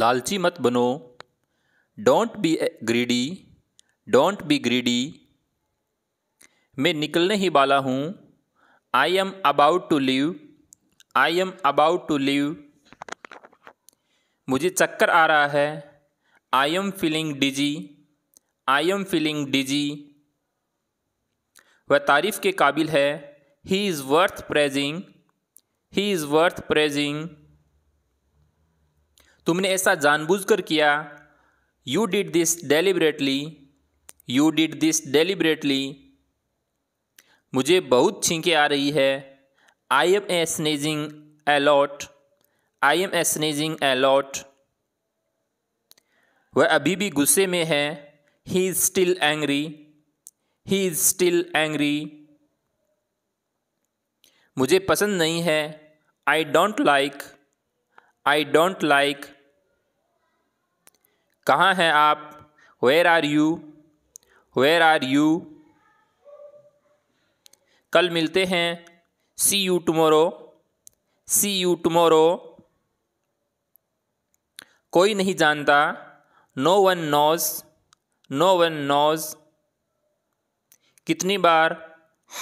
लालची मत बनो don't be greedy don't be greedy मैं निकलने ही वाला हूँ I am about to leave I am about to leave मुझे चक्कर आ रहा है I am feeling dizzy I am feeling dizzy वह तारीफ़ के काबिल है he is worth praising he is worth praising तुमने ऐसा जानबूझकर किया you did this deliberately you did this deliberately मुझे बहुत छींकें आ रही है I am a sneezing a lot I am a sneezing a lot वह अभी भी गुस्से में है he is still angry he is still angry मुझे पसंद नहीं है I don't like I don't like कहाँ हैं आप where are you where are you कल मिलते हैं see you tomorrow see you tomorrow कोई नहीं जानता no one knows no one knows कितनी बार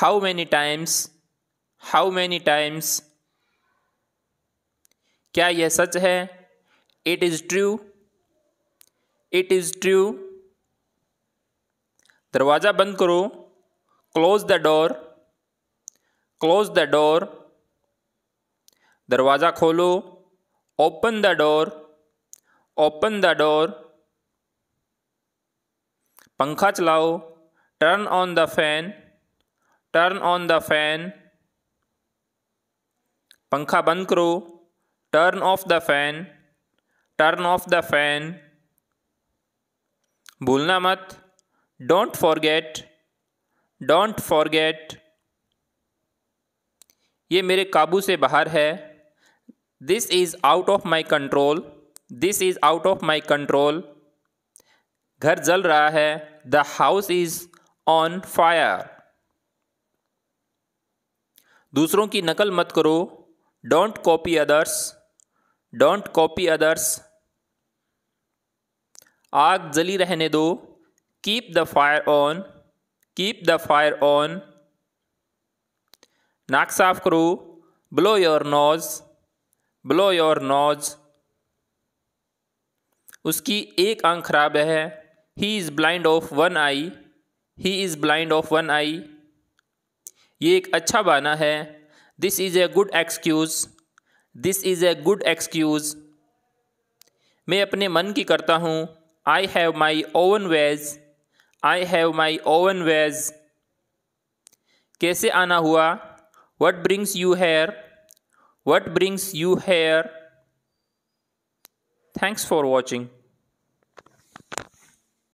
how many times how many times क्या यह सच है it is true it is true दरवाज़ा बंद करो close the door close the door दरवाज़ा खोलो open the door open the door पंखा चलाओ turn on the fan turn on the fan पंखा बंद करो turn off the fan turn off the fan भूलना मत डोंट फॉरगेट डोंट फॉरगेट ये मेरे काबू से बाहर है this is out of my control this is out of my control घर जल रहा है the house is on fire दूसरों की नकल मत करो don't copy others don't copy others आग जली रहने दो keep the fire on keep the fire on नाक साफ करो blow your nose blow your nose उसकी एक आंख खराब है he is blind of one eye he is blind of one eye ये एक अच्छा बहाना है this is a good excuse this is a good excuse मैं अपने मन की करता हूँ I have my own ways. I have my own ways. Kese ana hua? What brings you here? What brings you here? Thanks for watching.